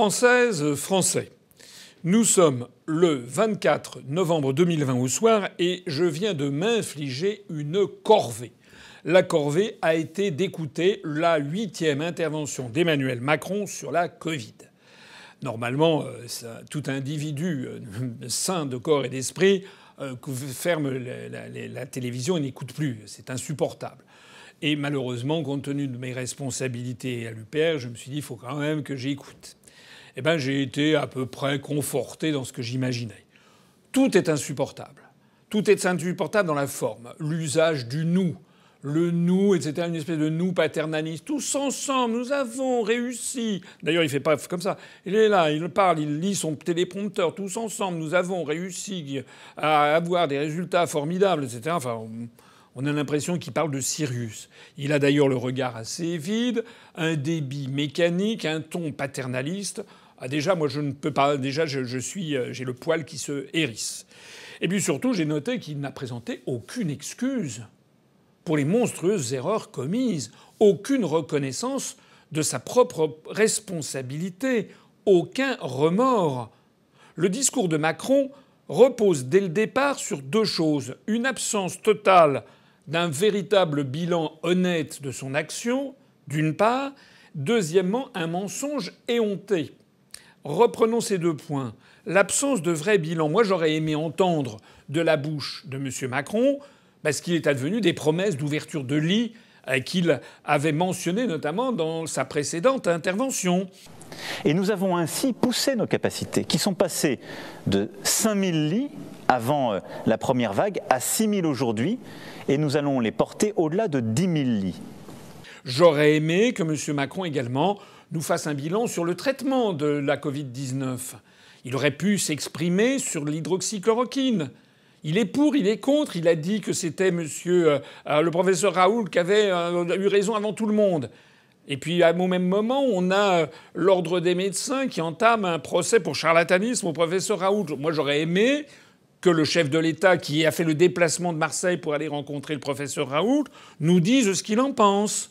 française euh, Français, nous sommes le 24 novembre 2020 au soir et je viens de m'infliger une corvée. La corvée a été d'écouter la huitième intervention d'Emmanuel Macron sur la Covid. Normalement, euh, tout individu euh, sain de corps et d'esprit ferme la télévision et n'écoute plus. C'est insupportable. Et malheureusement, compte tenu de mes responsabilités à l'UPR, je me suis dit, il faut quand même que j'écoute eh ben, j'ai été à peu près conforté dans ce que j'imaginais. Tout est insupportable. Tout est insupportable dans la forme. L'usage du nous, le nous, etc., une espèce de nous paternaliste. Tous ensemble, nous avons réussi. D'ailleurs, il fait pas comme ça. Il est là, il parle, il lit son téléprompteur. Tous ensemble, nous avons réussi à avoir des résultats formidables, etc. Enfin, on a l'impression qu'il parle de Sirius. Il a d'ailleurs le regard assez vide, un débit mécanique, un ton paternaliste. Ah, déjà, moi, je ne peux pas. Déjà, je, suis, euh, j'ai le poil qui se hérisse. Et puis surtout, j'ai noté qu'il n'a présenté aucune excuse pour les monstrueuses erreurs commises, aucune reconnaissance de sa propre responsabilité, aucun remords. Le discours de Macron repose dès le départ sur deux choses une absence totale d'un véritable bilan honnête de son action, d'une part, deuxièmement, un mensonge éhonté. Reprenons ces deux points. L'absence de vrai bilan. Moi, j'aurais aimé entendre de la bouche de M. Macron parce qu'il est advenu des promesses d'ouverture de lits euh, qu'il avait mentionné notamment dans sa précédente intervention. Et nous avons ainsi poussé nos capacités, qui sont passées de 5000 lits avant euh, la première vague à 6000 aujourd'hui, et nous allons les porter au-delà de 10 000 lits. J'aurais aimé que M. Macron également nous fasse un bilan sur le traitement de la Covid-19. Il aurait pu s'exprimer sur l'hydroxychloroquine. Il est pour, il est contre. Il a dit que c'était monsieur euh, euh, le professeur Raoul qui avait euh, eu raison avant tout le monde. Et puis au même moment, on a l'ordre des médecins qui entame un procès pour charlatanisme au professeur Raoul. Moi, j'aurais aimé que le chef de l'État, qui a fait le déplacement de Marseille pour aller rencontrer le professeur Raoult, nous dise ce qu'il en pense.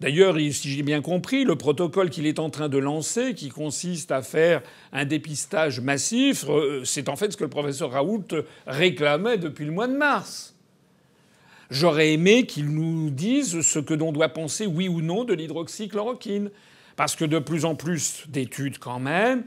D'ailleurs, si j'ai bien compris, le protocole qu'il est en train de lancer, qui consiste à faire un dépistage massif, euh, c'est en fait ce que le professeur Raoult réclamait depuis le mois de mars. J'aurais aimé qu'il nous dise ce que l'on doit penser, oui ou non, de l'hydroxychloroquine. Parce que de plus en plus d'études, quand même,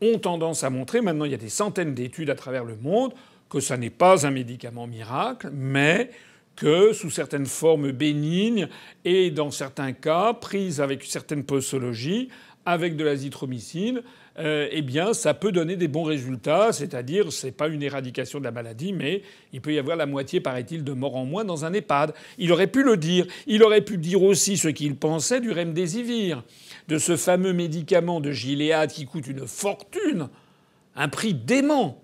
ont tendance à montrer, maintenant il y a des centaines d'études à travers le monde, que ça n'est pas un médicament miracle, mais que sous certaines formes bénignes et dans certains cas prises avec certaines posologies, avec de l'azithromycine, euh, eh bien, ça peut donner des bons résultats. C'est-à-dire, c'est pas une éradication de la maladie, mais il peut y avoir la moitié, paraît-il, de morts en moins dans un EHPAD. Il aurait pu le dire. Il aurait pu dire aussi ce qu'il pensait du remdesivir, de ce fameux médicament de Gilead qui coûte une fortune, un prix dément,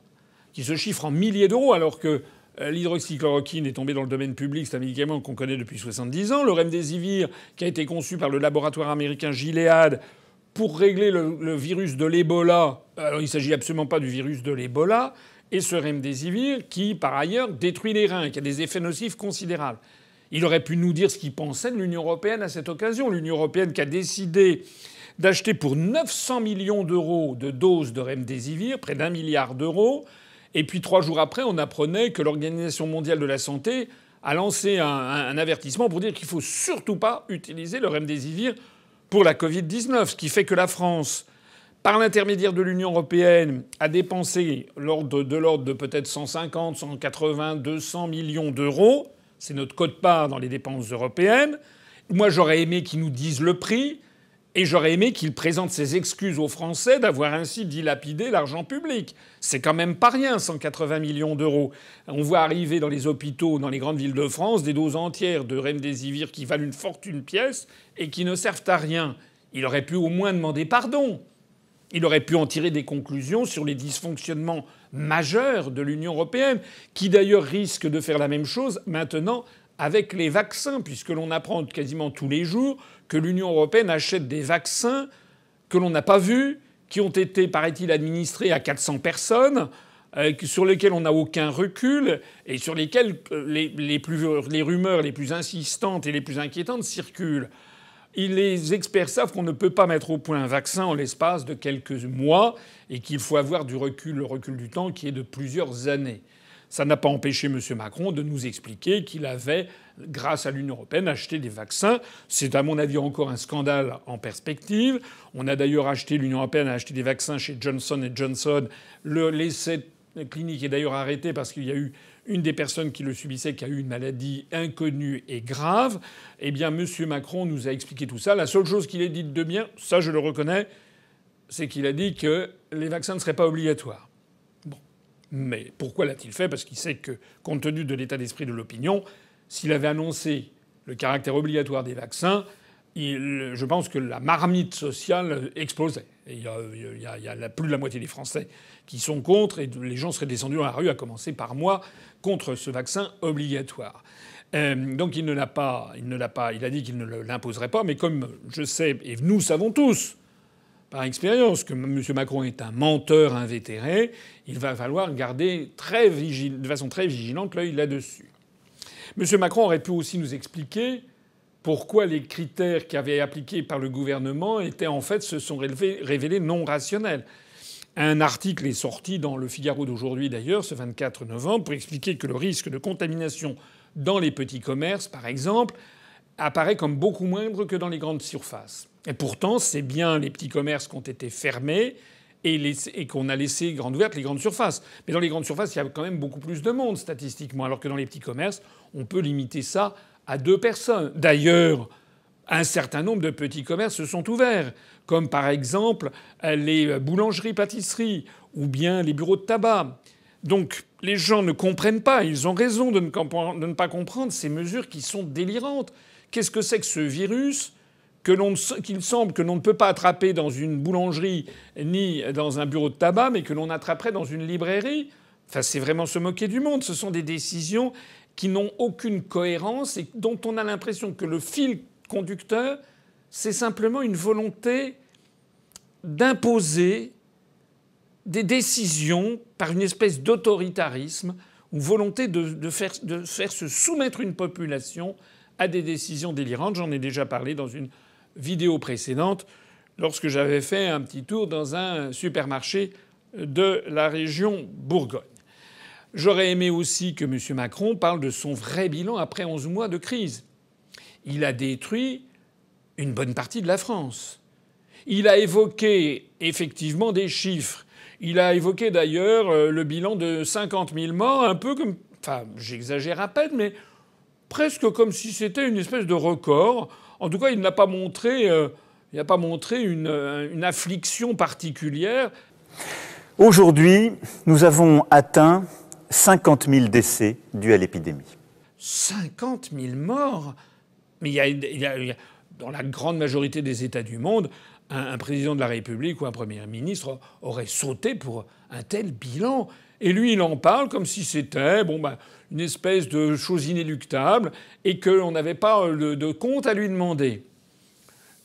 qui se chiffre en milliers d'euros, alors que euh, L'hydroxychloroquine est tombée dans le domaine public, c'est un médicament qu'on connaît depuis 70 ans. Le remdesivir, qui a été conçu par le laboratoire américain Gilead, pour régler le, virus de l'Ebola. Alors il ne s'agit absolument pas du virus de l'Ebola et ce remdesivir qui, par ailleurs, détruit les reins, qui a des effets nocifs considérables. Il aurait pu nous dire ce qu'il pensait de l'Union européenne à cette occasion. L'Union européenne qui a décidé d'acheter pour 900 millions d'euros de doses de remdesivir, près d'un milliard d'euros. Et puis trois jours après, on apprenait que l'Organisation mondiale de la santé a lancé un, avertissement pour dire qu'il ne faut surtout pas utiliser le remdesivir pour la Covid-19, ce qui fait que la France, par l'intermédiaire de l'Union européenne, a dépensé de, l'ordre de peut-être 150, 180, 200 millions d'euros. C'est notre quote part dans les dépenses européennes. Moi, j'aurais aimé qu'ils nous disent le prix. Et j'aurais aimé qu'il présente ses excuses aux Français d'avoir ainsi dilapidé l'argent public. C'est quand même pas rien, 180 millions d'euros. On voit arriver dans les hôpitaux, dans les grandes villes de France, des doses entières de Remdesivir qui valent une fortune pièce et qui ne servent à rien. Il aurait pu au moins demander pardon. Il aurait pu en tirer des conclusions sur les dysfonctionnements majeurs de l'Union européenne, qui d'ailleurs risque de faire la même chose maintenant avec les vaccins, puisque l'on apprend quasiment tous les jours que l'Union européenne achète des vaccins que l'on n'a pas vus, qui ont été, paraît-il, administrés à 400 personnes, euh, sur lesquels on n'a aucun recul et sur lesquels euh, les, rumeurs les plus insistantes et les plus inquiétantes circulent. les experts savent qu'on ne peut pas mettre au point un vaccin en l'espace de quelques mois et qu'il faut avoir du recul, le recul du temps qui est de plusieurs années. Ça n'a pas empêché M. Macron de nous expliquer qu'il avait, grâce à l'Union européenne, acheté des vaccins. C'est à mon avis encore un scandale en perspective. On a d'ailleurs acheté, l'Union européenne a acheté des vaccins chez Johnson Johnson. L'essai clinique est d'ailleurs arrêté parce qu'il y a eu une des personnes qui le subissait qui a eu une maladie inconnue et grave. Eh bien, M. Macron nous a expliqué tout ça. La seule chose qu'il ait dite de bien, ça je le reconnais, c'est qu'il a dit que les vaccins ne seraient pas obligatoires. Mais pourquoi l'a-t-il fait Parce qu'il sait que, compte tenu de l'état d'esprit de l'opinion, s'il avait annoncé le caractère obligatoire des vaccins, je pense que la marmite sociale explosait. Il y, a, plus de la moitié des Français qui sont contre et les gens seraient descendus dans la rue, à commencer par moi, contre ce vaccin obligatoire. Euh, donc il ne l'a pas, pas, il a dit qu'il ne l'imposerait pas, mais comme je sais et nous savons tous par expérience que M. Macron est un menteur invétéré, il va falloir garder très de façon très vigilante l'œil là-dessus. M. Macron aurait pu aussi nous expliquer pourquoi les critères qui avaient appliqués par le gouvernement étaient en fait se sont révélés non rationnels. Un article est sorti dans le Figaro d'aujourd'hui d'ailleurs, ce 24 novembre, pour expliquer que le risque de contamination dans les petits commerces, par exemple, apparaît comme beaucoup moindre que dans les grandes surfaces. Et pourtant, c'est bien les petits commerces qui ont été fermés et, qu'on a laissé grandes ouvertes les grandes surfaces. Mais dans les grandes surfaces, il y a quand même beaucoup plus de monde statistiquement, alors que dans les petits commerces, on peut limiter ça à deux personnes. D'ailleurs, un certain nombre de petits commerces se sont ouverts, comme par exemple euh, les boulangeries-pâtisseries ou bien les bureaux de tabac. Donc les gens ne comprennent pas, ils ont raison de ne, pas comprendre ces mesures qui sont délirantes. Qu'est-ce que c'est que ce virus qu'il semble que l'on ne peut pas attraper dans une boulangerie ni dans un bureau de tabac, mais que l'on attraperait dans une librairie. Enfin, c'est vraiment se moquer du monde. Ce sont des décisions qui n'ont aucune cohérence et dont on a l'impression que le fil conducteur, c'est simplement une volonté d'imposer des décisions par une espèce d'autoritarisme ou volonté de, de, faire, de, faire, se soumettre une population à des décisions délirantes. J'en ai déjà parlé dans une vidéo précédente lorsque j'avais fait un petit tour dans un supermarché de la région Bourgogne. J'aurais aimé aussi que M. Macron parle de son vrai bilan après 11 mois de crise. Il a détruit une bonne partie de la France. Il a évoqué effectivement des chiffres. Il a évoqué d'ailleurs euh, le bilan de 50 000 morts, un peu comme. Enfin, j'exagère à peine, mais presque comme si c'était une espèce de record. En tout cas, il n'a pas montré, euh, il pas montré euh, une, affliction particulière. Aujourd'hui, nous avons atteint 50 000 décès dus à l'épidémie. 50 000 morts Mais il dans la grande majorité des États du monde, un, un président de la République ou un Premier ministre aurait sauté pour un tel bilan. Et lui, il en parle comme si c'était bon, ben, une espèce de chose inéluctable et qu'on n'avait pas euh, de compte à lui demander.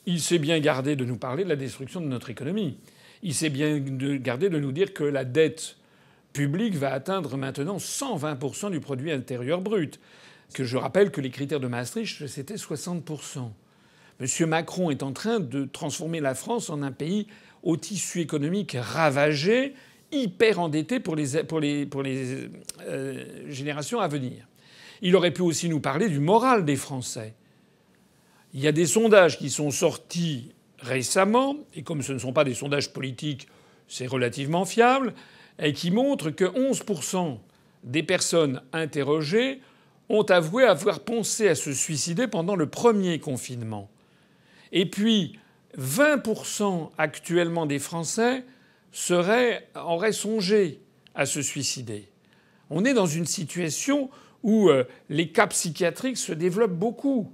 Il s'est bien gardé de nous parler de la destruction de notre économie. Il s'est bien gardé de nous dire que la dette publique va atteindre maintenant 120% du produit intérieur brut. Que je rappelle que les critères de Maastricht, c'était 60%. Monsieur Macron est en train de transformer la France en un pays au tissu économique ravagé, hyper endetté pour les, pour pour les euh, générations à venir. Il aurait pu aussi nous parler du moral des Français. Il y a des sondages qui sont sortis récemment, et comme ce ne sont pas des sondages politiques, c'est relativement fiable, et qui montrent que 11% des personnes interrogées ont avoué avoir pensé à se suicider pendant le premier confinement. Et puis, 20% actuellement des Français serait, aurait songé à se suicider. On est dans une situation où euh, les cas psychiatriques se développent beaucoup.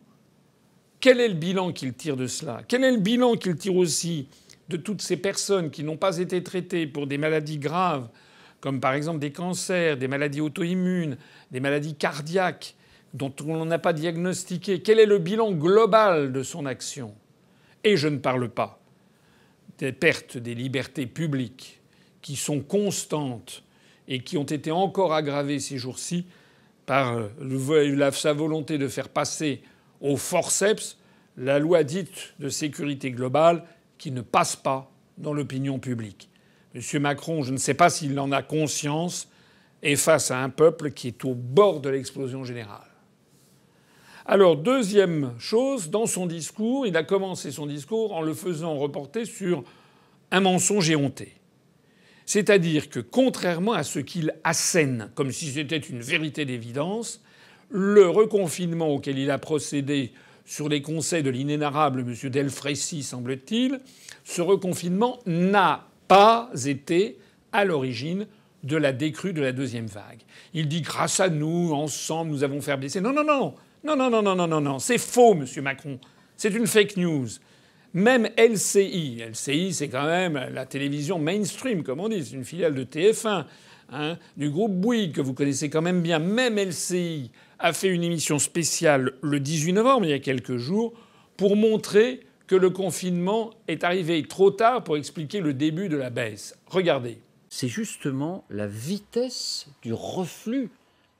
Quel est le bilan qu'il tire de cela Quel est le bilan qu'il tire aussi de toutes ces personnes qui n'ont pas été traitées pour des maladies graves, comme par exemple des cancers, des maladies auto-immunes, des maladies cardiaques, dont on n'a pas diagnostiqué Quel est le bilan global de son action Et je ne parle pas des pertes des libertés publiques qui sont constantes et qui ont été encore aggravées ces jours-ci par euh, sa volonté de faire passer au forceps la loi dite de sécurité globale qui ne passe pas dans l'opinion publique. M. Macron, je ne sais pas s'il en a conscience, est face à un peuple qui est au bord de l'explosion générale. Alors, deuxième chose, dans son discours, il a commencé son discours en le faisant reporter sur un mensonge éhonté. C'est-à-dire que, contrairement à ce qu'il assène, comme si c'était une vérité d'évidence, le reconfinement auquel il a procédé sur les conseils de l'inénarrable M. Delfrécy, semble-t-il, ce reconfinement n'a pas été à l'origine de la décrue de la deuxième vague. Il dit grâce à nous, ensemble, nous avons fait blesser. Non, non, non. Non, non, non, non, non, non, non. C'est faux, monsieur Macron. C'est une fake news. Même LCI, LCI c'est quand même la télévision mainstream, comme on dit, c'est une filiale de TF1, hein, du groupe Bouygues, que vous connaissez quand même bien. Même LCI a fait une émission spéciale le 18 novembre, il y a quelques jours, pour montrer que le confinement est arrivé trop tard pour expliquer le début de la baisse. Regardez. C'est justement la vitesse du reflux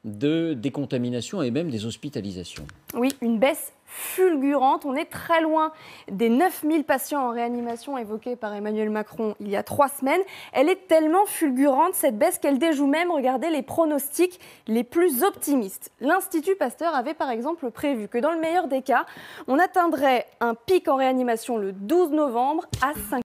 de décontamination et même des hospitalisations. Oui, une baisse fulgurante. On est très loin des 9000 patients en réanimation évoqués par Emmanuel Macron il y a trois semaines. Elle est tellement fulgurante, cette baisse, qu'elle déjoue même, regardez, les pronostics les plus optimistes. L'Institut Pasteur avait par exemple prévu que dans le meilleur des cas, on atteindrait un pic en réanimation le 12 novembre à 5.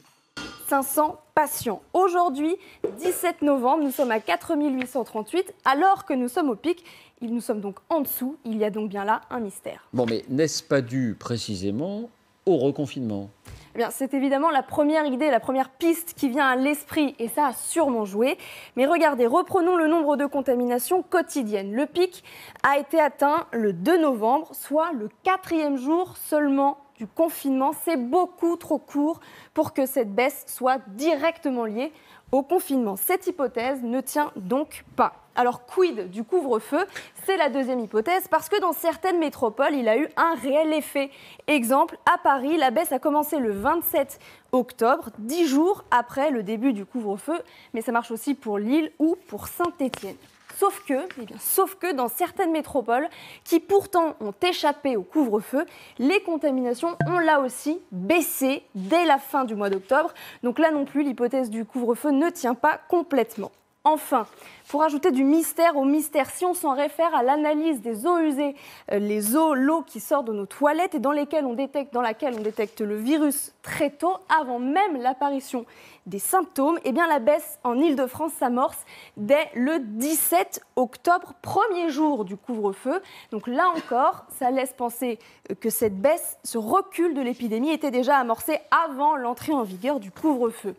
500 patients. Aujourd'hui, 17 novembre, nous sommes à 4838 alors que nous sommes au pic. Nous sommes donc en dessous. Il y a donc bien là un mystère. Bon, mais n'est-ce pas dû précisément au reconfinement eh bien, c'est évidemment la première idée, la première piste qui vient à l'esprit, et ça a sûrement joué. Mais regardez, reprenons le nombre de contaminations quotidiennes. Le pic a été atteint le 2 novembre, soit le quatrième jour seulement du confinement. C'est beaucoup trop court pour que cette baisse soit directement liée au confinement. Cette hypothèse ne tient donc pas. Alors quid du couvre-feu C'est la deuxième hypothèse parce que dans certaines métropoles, il a eu un réel effet. Exemple, à Paris, la baisse a commencé le 27 octobre, dix jours après le début du couvre-feu, mais ça marche aussi pour Lille ou pour Saint-Étienne. Sauf que, eh bien, sauf que dans certaines métropoles qui pourtant ont échappé au couvre-feu, les contaminations ont là aussi baissé dès la fin du mois d'octobre. Donc là non plus, l'hypothèse du couvre-feu ne tient pas complètement. Enfin, pour ajouter du mystère au mystère. Si on s'en réfère à l'analyse des eaux usées, euh, les eaux, l'eau qui sort de nos toilettes et dans, lesquelles on détecte, dans laquelle on détecte le virus très tôt, avant même l'apparition des symptômes, eh bien la baisse en Ile-de-France s'amorce dès le 17 octobre, premier jour du couvre-feu. Donc là encore, ça laisse penser euh, que cette baisse, ce recul de l'épidémie était déjà amorcé avant l'entrée en vigueur du couvre-feu.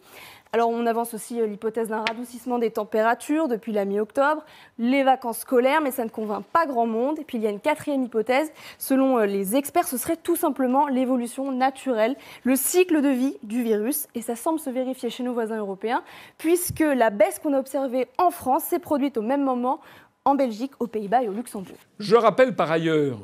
Alors on avance aussi euh, l'hypothèse d'un radoucissement des températures depuis la mi-octobre, les vacances scolaires, mais ça ne convainc pas grand monde. Et puis il y a une quatrième hypothèse, selon euh, les experts, ce serait tout simplement l'évolution naturelle, le cycle de vie du virus, et ça semble se vérifier chez nos voisins européens, puisque la baisse qu'on a observée en France s'est produite au même moment en Belgique, aux Pays-Bas et au Luxembourg. Je rappelle par ailleurs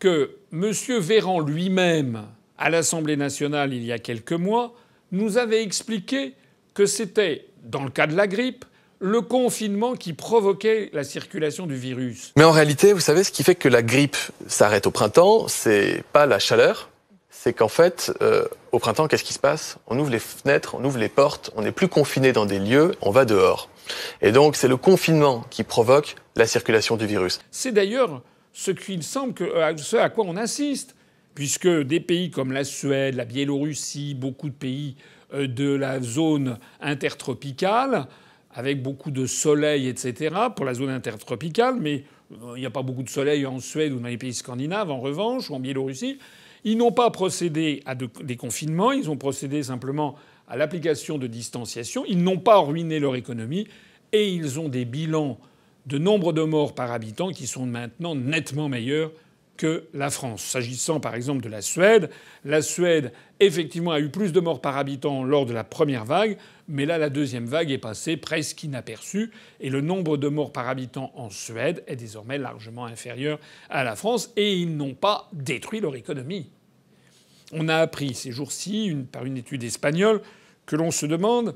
que M. Véran lui-même, à l'Assemblée nationale il y a quelques mois, nous avait expliqué que c'était, dans le cas de la grippe, le confinement qui provoquait la circulation du virus. Mais en réalité, vous savez, ce qui fait que la grippe s'arrête au printemps, c'est pas la chaleur, c'est qu'en fait, euh, au printemps, qu'est-ce qui se passe On ouvre les fenêtres, on ouvre les portes, on n'est plus confiné dans des lieux, on va dehors. Et donc, c'est le confinement qui provoque la circulation du virus. C'est d'ailleurs ce qu'il semble euh, à quoi on insiste, puisque des pays comme la Suède, la Biélorussie, beaucoup de pays euh, de la zone intertropicale avec beaucoup de soleil, etc., pour la zone intertropicale, mais euh, il n'y a pas beaucoup de soleil en Suède ou dans les pays scandinaves, en revanche, ou en Biélorussie. Ils n'ont pas procédé à des confinements, ils ont procédé simplement à l'application de distanciation, ils n'ont pas ruiné leur économie, et ils ont des bilans de nombre de morts par habitant qui sont maintenant nettement meilleurs que la France. S'agissant par exemple de la Suède, la Suède effectivement a eu plus de morts par habitant lors de la première vague, mais là la deuxième vague est passée presque inaperçue et le nombre de morts par habitant en Suède est désormais largement inférieur à la France et ils n'ont pas détruit leur économie. On a appris ces jours-ci par une étude espagnole que l'on se demande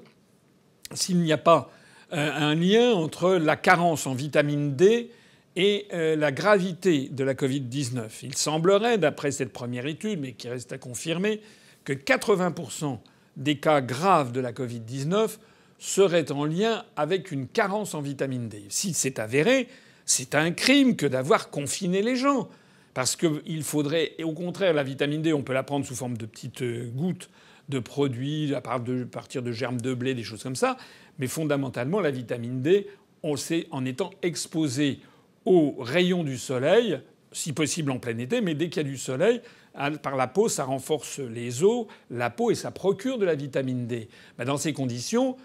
s'il n'y a pas euh, un lien entre la carence en vitamine D et euh, la gravité de la Covid-19. Il semblerait, d'après cette première étude, mais qui reste à confirmer, que 80% des cas graves de la Covid-19 seraient en lien avec une carence en vitamine D. Si c'est avéré, c'est un crime que d'avoir confiné les gens. Parce qu'il faudrait, et au contraire, la vitamine D, on peut la prendre sous forme de petites euh, gouttes de produits, à partir de germes de blé, des choses comme ça. Mais fondamentalement, la vitamine D, on sait en étant exposé aux rayons du soleil, si possible en plein été, mais dès qu'il y a du soleil, hein, par la peau, ça renforce les os, la peau, et ça procure de la vitamine D. Bah, dans ces conditions,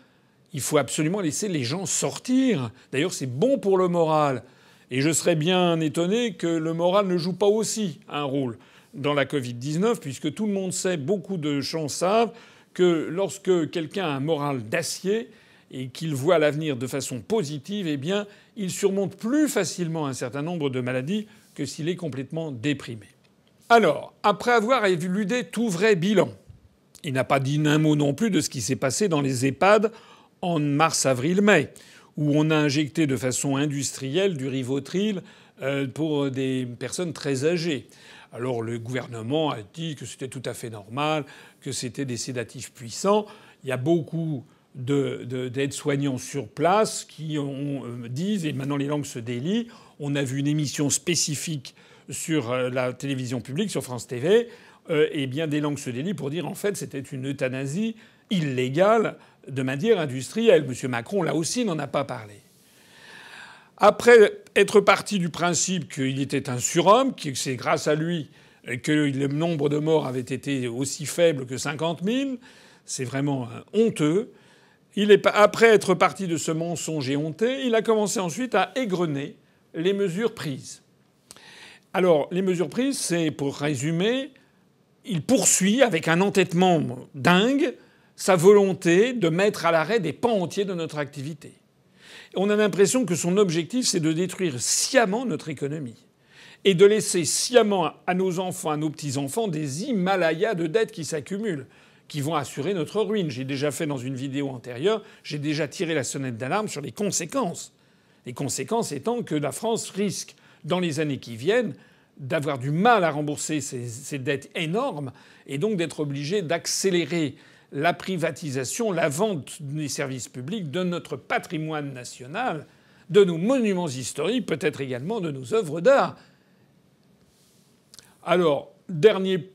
il faut absolument laisser les gens sortir. D'ailleurs, c'est bon pour le moral. Et je serais bien étonné que le moral ne joue pas aussi un rôle dans la Covid-19, puisque tout le monde sait, beaucoup de gens savent, que lorsque quelqu'un a un moral d'acier et qu'il voit l'avenir de façon positive, eh bien, il surmonte plus facilement un certain nombre de maladies que s'il est complètement déprimé. Alors, après avoir éludé tout vrai bilan, il n'a pas dit un mot non plus de ce qui s'est passé dans les EHPAD en mars, avril, mai, où on a injecté de façon industrielle du rivotril euh, pour des personnes très âgées. Alors le gouvernement a dit que c'était tout à fait normal, que c'était des sédatifs puissants. Il y a beaucoup d'aides-soignants sur place qui ont, euh, disent, et maintenant les langues se délient, on a vu une émission spécifique sur euh, la télévision publique, sur France TV, et euh, eh bien des langues se délient pour dire en fait c'était une euthanasie illégale de manière industrielle. Monsieur Macron, là aussi, n'en a pas parlé. Après être parti du principe qu'il était un surhomme, que c'est grâce à lui que le nombre de morts avait été aussi faible que 50 000, c'est vraiment honteux après être parti de ce mensonge et il a commencé ensuite à égrener les mesures prises. Alors, les mesures prises, c'est, pour résumer, il poursuit avec un entêtement dingue sa volonté de mettre à l'arrêt des pans entiers de notre activité. On a l'impression que son objectif, c'est de détruire sciemment notre économie et de laisser sciemment à nos enfants, à nos petits-enfants, des Himalayas de dettes qui s'accumulent qui vont assurer notre ruine. J'ai déjà fait dans une vidéo antérieure, j'ai déjà tiré la sonnette d'alarme sur les conséquences. Les conséquences étant que la France risque, dans les années qui viennent, d'avoir du mal à rembourser ses, dettes énormes et donc d'être obligée d'accélérer la privatisation, la vente des services publics, de notre patrimoine national, de nos monuments historiques, peut-être également de nos œuvres d'art. Alors, dernier point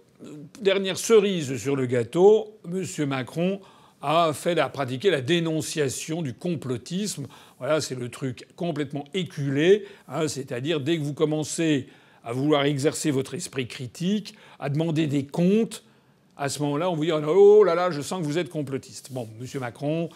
dernière cerise sur le gâteau, M. Macron a fait la pratiqué la dénonciation du complotisme. Voilà, c'est le truc complètement éculé, hein, c'est-à-dire dès que vous commencez à vouloir exercer votre esprit critique, à demander des comptes, à ce moment-là, on vous dit oh là oh là, je sens que vous êtes complotiste. Bon, Monsieur Macron,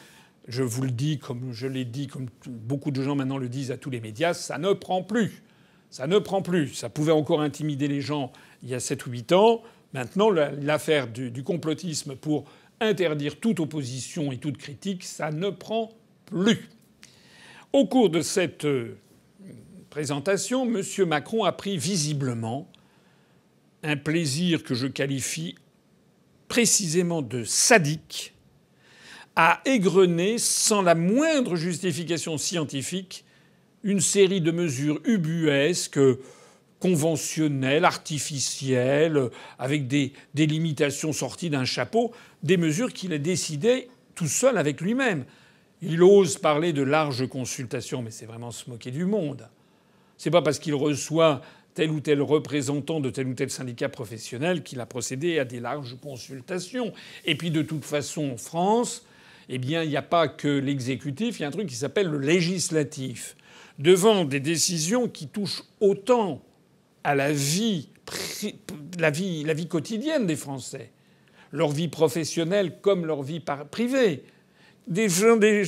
je vous le dis comme je l'ai dit, comme beaucoup de gens maintenant le disent à tous les médias, ça ne prend plus. Ça ne prend plus. Ça pouvait encore intimider les gens il y a 7 ou 8 ans. Maintenant, l'affaire du, complotisme pour interdire toute opposition et toute critique, ça ne prend plus. Au cours de cette euh, présentation, M. Macron a pris visiblement un plaisir que je qualifie précisément de sadique à égrener sans la moindre justification scientifique une série de mesures ubuesques Conventionnel, artificielle, avec des, des limitations sorties d'un chapeau, des mesures qu'il a décidées tout seul avec lui-même. Il ose parler de larges consultations, mais c'est vraiment se moquer du monde. C'est pas parce qu'il reçoit tel ou tel représentant de tel ou tel syndicat professionnel qu'il a procédé à des larges consultations. Et puis de toute façon, en France, eh bien, il n'y a pas que l'exécutif, il y a un truc qui s'appelle le législatif. Devant des décisions qui touchent autant à la vie, la vie, quotidienne des Français, leur vie professionnelle comme leur vie privée, des,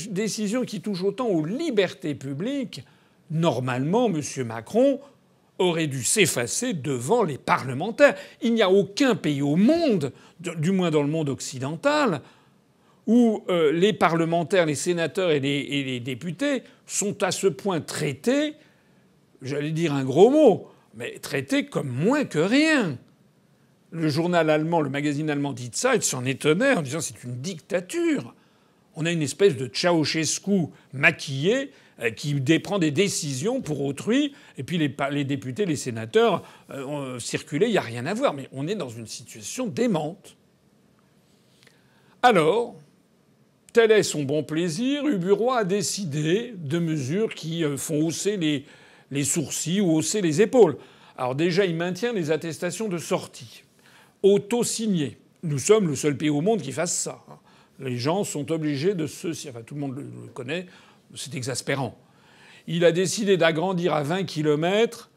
décisions qui touchent autant aux libertés publiques, normalement, M. Macron aurait dû s'effacer devant les parlementaires. Il n'y a aucun pays au monde, du moins dans le monde occidental, où euh, les parlementaires, les sénateurs et les, députés sont à ce point traités, j'allais dire un gros mot, mais traité comme moins que rien. Le journal allemand, le magazine allemand dit ça, il s'en étonnait en disant c'est une dictature. On a une espèce de Ceausescu maquillé euh, qui déprend des décisions pour autrui, et puis les, députés, les sénateurs euh, euh, circulaient, il n'y a rien à voir. Mais on est dans une situation démente. Alors, tel est son bon plaisir, Huberoy a décidé de mesures qui font hausser les, les sourcils ou hausser les épaules. Alors déjà, il maintient les attestations de sortie auto-signées. Nous sommes le seul pays au monde qui fasse ça. Hein. Les gens sont obligés de se... Enfin, tout le monde le connaît. C'est exaspérant. Il a décidé d'agrandir à 20 km,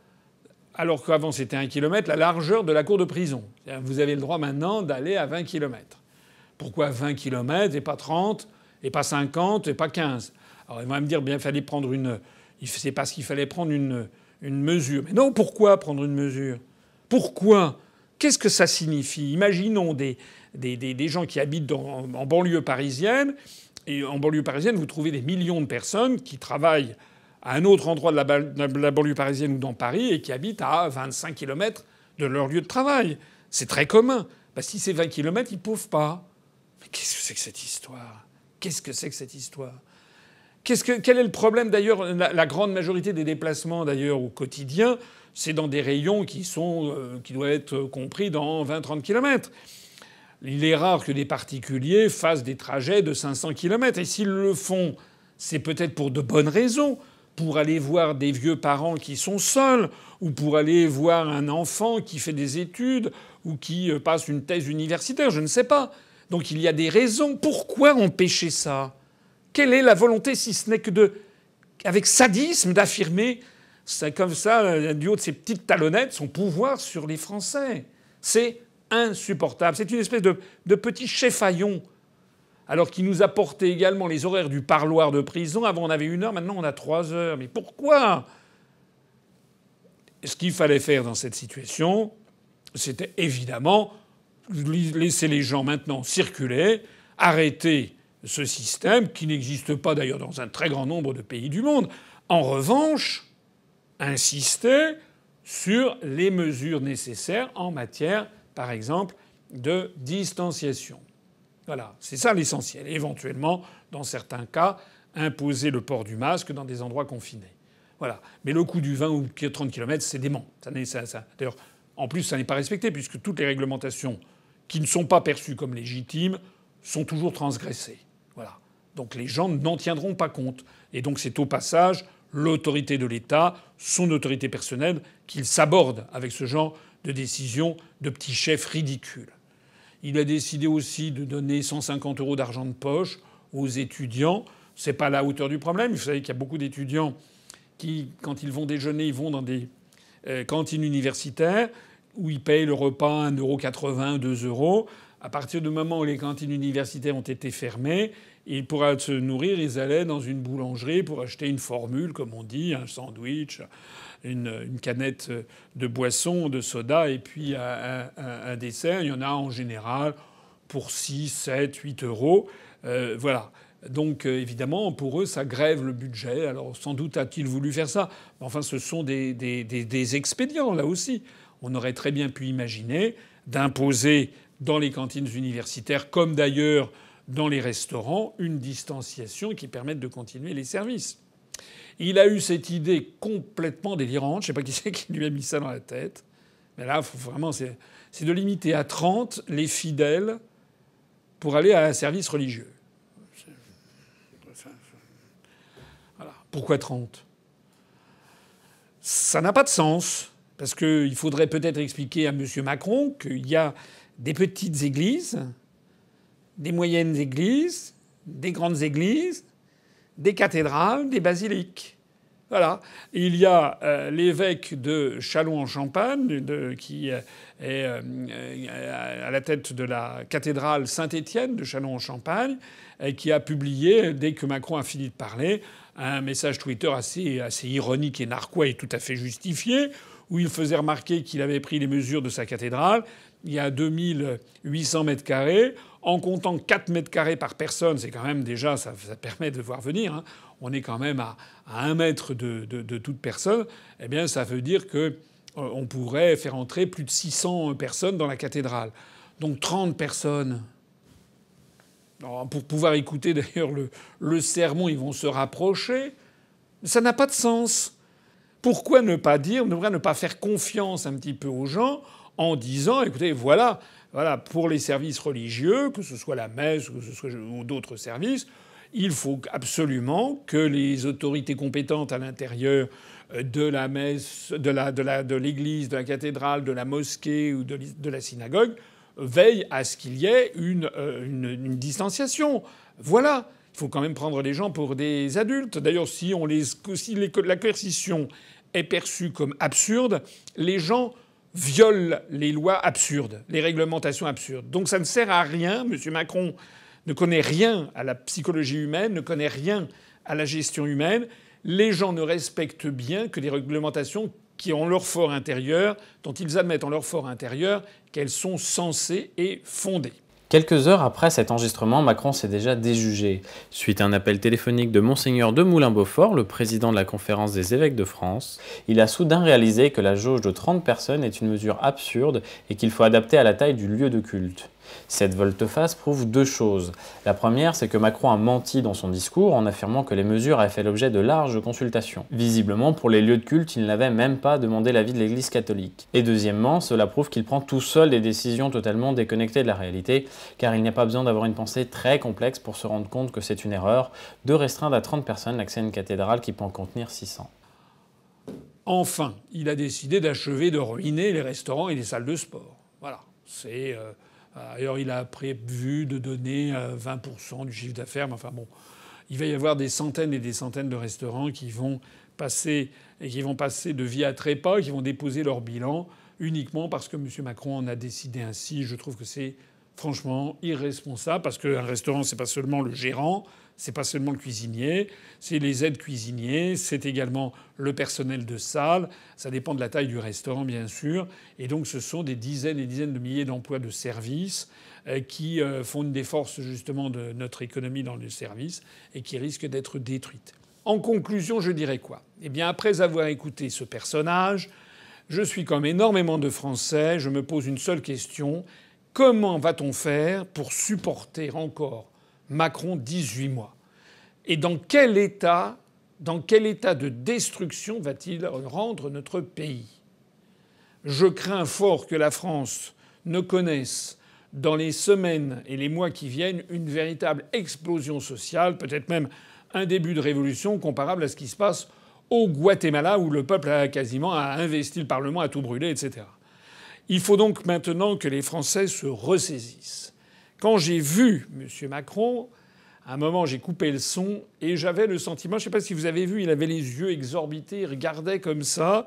alors qu'avant c'était 1 km, la largeur de la cour de prison. Vous avez le droit maintenant d'aller à 20 km. Pourquoi 20 km et pas 30 et pas 50 et pas 15 Alors ils vont me dire, bien, fallait prendre une, c'est parce qu'il fallait prendre une, mesure. Mais non, pourquoi prendre une mesure Pourquoi Qu'est-ce que ça signifie Imaginons des, gens qui habitent en banlieue parisienne. Et en banlieue parisienne, vous trouvez des millions de personnes qui travaillent à un autre endroit de la, banlieue parisienne ou dans Paris et qui habitent à 25 km de leur lieu de travail. C'est très commun. Bah, si c'est 20 km, ils ne peuvent pas. Mais qu'est-ce que c'est que cette histoire Qu'est-ce que c'est que cette histoire quel est le problème d'ailleurs la, grande majorité des déplacements d'ailleurs au quotidien, c'est dans des rayons qui sont, euh, qui doivent être compris dans 20-30 km. Il est rare que des particuliers fassent des trajets de 500 km. Et s'ils le font, c'est peut-être pour de bonnes raisons, pour aller voir des vieux parents qui sont seuls, ou pour aller voir un enfant qui fait des études, ou qui euh, passe une thèse universitaire, je ne sais pas. Donc il y a des raisons. Pourquoi empêcher ça quelle est la volonté, si ce n'est que de, avec sadisme, d'affirmer, c'est comme ça, euh, du haut de ses petites talonnettes, son pouvoir sur les Français C'est insupportable. C'est une espèce de, petit chefaillon, Alors qu'il nous a porté également les horaires du parloir de prison. Avant, on avait une heure, maintenant, on a trois heures. Mais pourquoi Ce qu'il fallait faire dans cette situation, c'était évidemment laisser les gens maintenant circuler, arrêter ce système qui n'existe pas d'ailleurs dans un très grand nombre de pays du monde. En revanche, insister sur les mesures nécessaires en matière, par exemple, de distanciation. Voilà, c'est ça l'essentiel. Éventuellement, dans certains cas, imposer le port du masque dans des endroits confinés. Voilà. Mais le coût du 20 ou 30 km, c'est dément. Ça, D'ailleurs, en plus, ça n'est pas respecté puisque toutes les réglementations qui ne sont pas perçues comme légitimes sont toujours transgressées. Donc les gens n'en tiendront pas compte. Et donc c'est au passage l'autorité de l'État, son autorité personnelle, qu'il s'aborde avec ce genre de décision de petit chef ridicule. Il a décidé aussi de donner 150 euros d'argent de poche aux étudiants. C'est pas la hauteur du problème. Vous savez qu'il y a beaucoup d'étudiants qui, quand ils vont déjeuner, ils vont dans des euh, cantines universitaires où ils payent le repas 1,80€, 2 euros. À partir du moment où les cantines universitaires ont été fermées, ils pourraient se nourrir, ils allaient dans une boulangerie pour acheter une formule, comme on dit, un sandwich, une, canette de boisson, de soda, et puis un, dessert. Il y en a en général pour 6, 7, 8 euros. Euh, voilà. Donc euh, évidemment, pour eux, ça grève le budget. Alors sans doute a-t-il voulu faire ça. Mais enfin, ce sont des, des expédients, là aussi. On aurait très bien pu imaginer d'imposer dans les cantines universitaires comme d'ailleurs dans les restaurants une distanciation qui permette de continuer les services. Il a eu cette idée complètement délirante, je sais pas qui c'est qui lui a mis ça dans la tête, mais là, vraiment, c'est de limiter à 30 les fidèles pour aller à un service religieux. Voilà. Pourquoi 30 Ça n'a pas de sens, parce qu'il faudrait peut-être expliquer à M. Macron qu'il y a des petites églises, des moyennes églises, des grandes églises, des cathédrales, des basiliques. Voilà. Il y a euh, l'évêque de Châlons-en-Champagne, qui euh, est euh, à la tête de la cathédrale Saint-Étienne de Châlons-en-Champagne, qui a publié, dès que Macron a fini de parler, un message Twitter assez, assez ironique et narquois et tout à fait justifié, où il faisait remarquer qu'il avait pris les mesures de sa cathédrale il y a 2800 mètres carrés. En comptant 4 mètres carrés par personne, c'est quand même déjà, ça, permet de voir venir. Hein. On est quand même à, 1 mètre de, toute personne. Eh bien, ça veut dire que euh, pourrait faire entrer plus de 600 personnes dans la cathédrale. Donc 30 personnes. pour pouvoir écouter d'ailleurs le, sermon, ils vont se rapprocher. Ça n'a pas de sens. Pourquoi ne pas dire, ne pas faire confiance un petit peu aux gens en disant écoutez, voilà, voilà, pour les services religieux, que ce soit la messe ou d'autres services, il faut absolument que les autorités compétentes à l'intérieur euh, de la messe, de la, de, de l'église, de la cathédrale, de la mosquée ou de, la synagogue veillent à ce qu'il y ait euh, une, distanciation. Voilà. Il faut quand même prendre les gens pour des adultes. D'ailleurs, si, on les, si la coercition est perçue comme absurde, les gens violent les lois absurdes, les réglementations absurdes. Donc ça ne sert à rien. M. Macron ne connaît rien à la psychologie humaine, ne connaît rien à la gestion humaine. Les gens ne respectent bien que les réglementations qui ont leur fort intérieur, dont ils admettent en leur fort intérieur qu'elles sont censées et fondées. Quelques heures après cet enregistrement, Macron s'est déjà déjugé. Suite à un appel téléphonique de Monseigneur de Moulin-Beaufort, le président de la conférence des évêques de France, il a soudain réalisé que la jauge de 30 personnes est une mesure absurde et qu'il faut adapter à la taille du lieu de culte. Cette volte-face prouve deux choses. La première, c'est que Macron a menti dans son discours en affirmant que les mesures avaient fait l'objet de larges consultations. Visiblement, pour les lieux de culte, il n'avait même pas demandé l'avis de l'Église catholique. Et deuxièmement, cela prouve qu'il prend tout seul des décisions totalement déconnectées de la réalité, car il n'y a pas besoin d'avoir une pensée très complexe pour se rendre compte que c'est une erreur de restreindre à 30 personnes l'accès à une cathédrale qui peut en contenir 600. Enfin, il a décidé d'achever de ruiner les restaurants et les salles de sport. Voilà. C'est. Euh, alors euh, il a prévu de donner 20% euh, du chiffre d'affaires, mais enfin bon, il va y avoir des centaines et des centaines de restaurants qui vont passer qui vont passer de vie à trépas, qui vont déposer leur bilan uniquement parce que M. Macron en a décidé ainsi. Je trouve que c'est franchement irresponsable parce qu'un restaurant, c'est pas seulement le gérant, c'est pas seulement le cuisinier, c'est les aides cuisiniers, c'est également le personnel de salle. Ça dépend de la taille du restaurant, bien sûr. Et donc, ce sont des dizaines et dizaines de milliers d'emplois de service euh, qui euh, font une des forces justement de notre économie dans le service et qui risquent d'être détruites. En conclusion, je dirais quoi Eh bien, après avoir écouté ce personnage, je suis comme énormément de Français, je me pose une seule question. Comment va-t-on faire pour supporter encore Macron 18 mois. Et dans quel état, dans quel état de destruction va-t-il rendre notre pays Je crains fort que la France ne connaisse dans les semaines et les mois qui viennent une véritable explosion sociale, peut-être même un début de révolution comparable à ce qui se passe au Guatemala où le peuple a quasiment investi le Parlement, a tout brûlé, etc. Il faut donc maintenant que les Français se ressaisissent. Quand j'ai vu M. Macron, à un moment, j'ai coupé le son et j'avais le sentiment, je ne sais pas si vous avez vu, il avait les yeux exorbités, il regardait comme ça,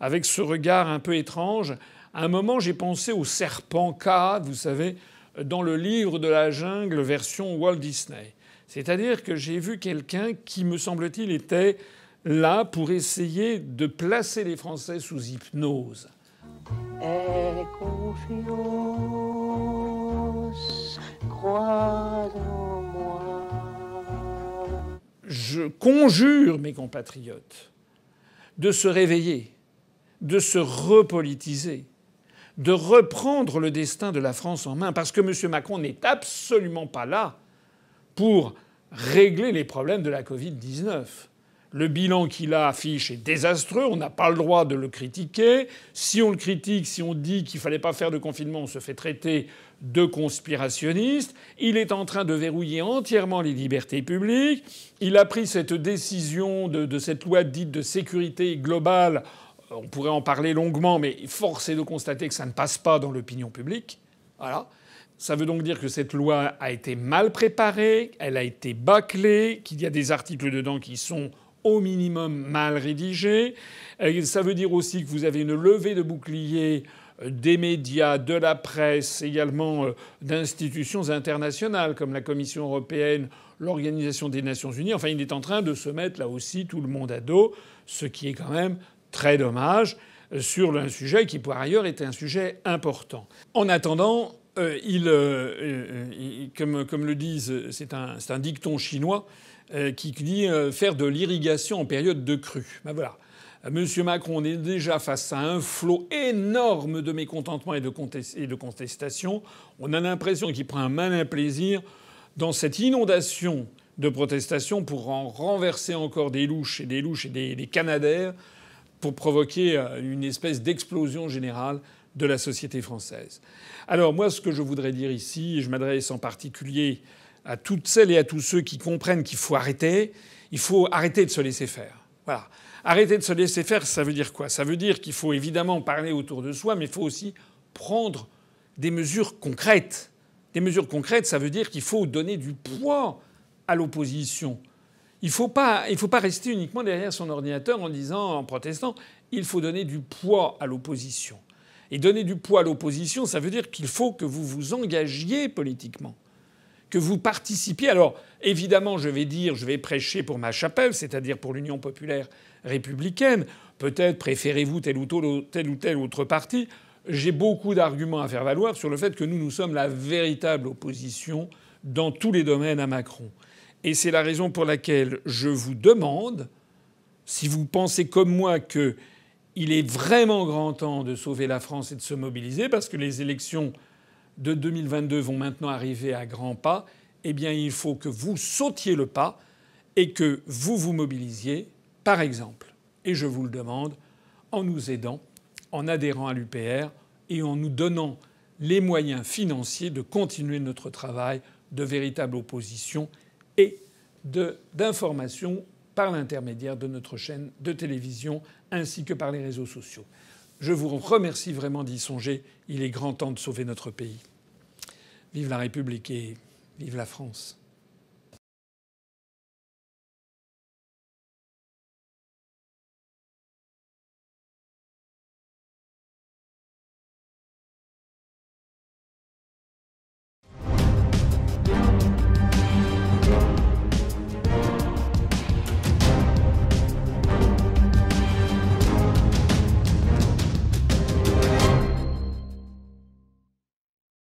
avec ce regard un peu étrange. À un moment, j'ai pensé au serpent K, vous savez, dans le livre de la jungle version Walt Disney. C'est-à-dire que j'ai vu quelqu'un qui, me semble-t-il, était là pour essayer de placer les Français sous hypnose. Je conjure mes compatriotes de se réveiller, de se repolitiser, de reprendre le destin de la France en main, parce que M. Macron n'est absolument pas là pour régler les problèmes de la Covid-19. Le bilan qu'il a affiche est désastreux, on n'a pas le droit de le critiquer. Si on le critique, si on dit qu'il fallait pas faire de confinement, on se fait traiter de conspirationnistes. Il est en train de verrouiller entièrement les libertés publiques. Il a pris cette décision de, cette loi dite de sécurité globale. Euh, on pourrait en parler longuement, mais force est de constater que ça ne passe pas dans l'opinion publique. Voilà. Ça veut donc dire que cette loi a été mal préparée, elle a été bâclée, qu'il y a des articles dedans qui sont au minimum mal rédigés. Euh, ça veut dire aussi que vous avez une levée de boucliers des médias, de la presse, également euh, d'institutions internationales comme la Commission européenne, l'Organisation des Nations unies. Enfin, il est en train de se mettre là aussi tout le monde à dos, ce qui est quand même très dommage euh, sur un sujet qui, par ailleurs, était un sujet important. En attendant, euh, il, comme, le disent, c'est un, dicton chinois qui dit faire de l'irrigation en période de crue. Ben voilà. Euh, Monsieur Macron est déjà face à un flot énorme de mécontentement et de contestation. On a l'impression qu'il prend un malin plaisir dans cette inondation de protestations pour en renverser encore des louches et des louches et des, des canadaires pour provoquer euh, une espèce d'explosion générale de la société française. Alors moi, ce que je voudrais dire ici, et je m'adresse en particulier à toutes celles et à tous ceux qui comprennent qu'il faut arrêter, il faut arrêter de se laisser faire. Voilà. Arrêter de se laisser faire, ça veut dire quoi Ça veut dire qu'il faut évidemment parler autour de soi, mais il faut aussi prendre des mesures concrètes. Des mesures concrètes, ça veut dire qu'il faut donner du poids à l'opposition. Il ne faut, faut, pas rester uniquement derrière son ordinateur en disant, en protestant, il faut donner du poids à l'opposition. Et donner du poids à l'opposition, ça veut dire qu'il faut que vous vous engagiez politiquement, que vous participiez. Alors évidemment, je vais dire, je vais prêcher pour ma chapelle, c'est-à-dire pour l'Union populaire républicaine. Peut-être préférez-vous tel ou tel ou tel autre parti. J'ai beaucoup d'arguments à faire valoir sur le fait que nous, nous sommes la véritable opposition dans tous les domaines à Macron. Et c'est la raison pour laquelle je vous demande, si vous pensez comme moi que il est vraiment grand temps de sauver la France et de se mobiliser parce que les élections de 2022 vont maintenant arriver à grands pas, eh bien il faut que vous sautiez le pas et que vous vous mobilisiez par exemple, et je vous le demande, en nous aidant, en adhérant à l'UPR et en nous donnant les moyens financiers de continuer notre travail de véritable opposition et d'information par l'intermédiaire de notre chaîne de télévision ainsi que par les réseaux sociaux. Je vous remercie vraiment d'y songer. Il est grand temps de sauver notre pays. Vive la République et vive la France.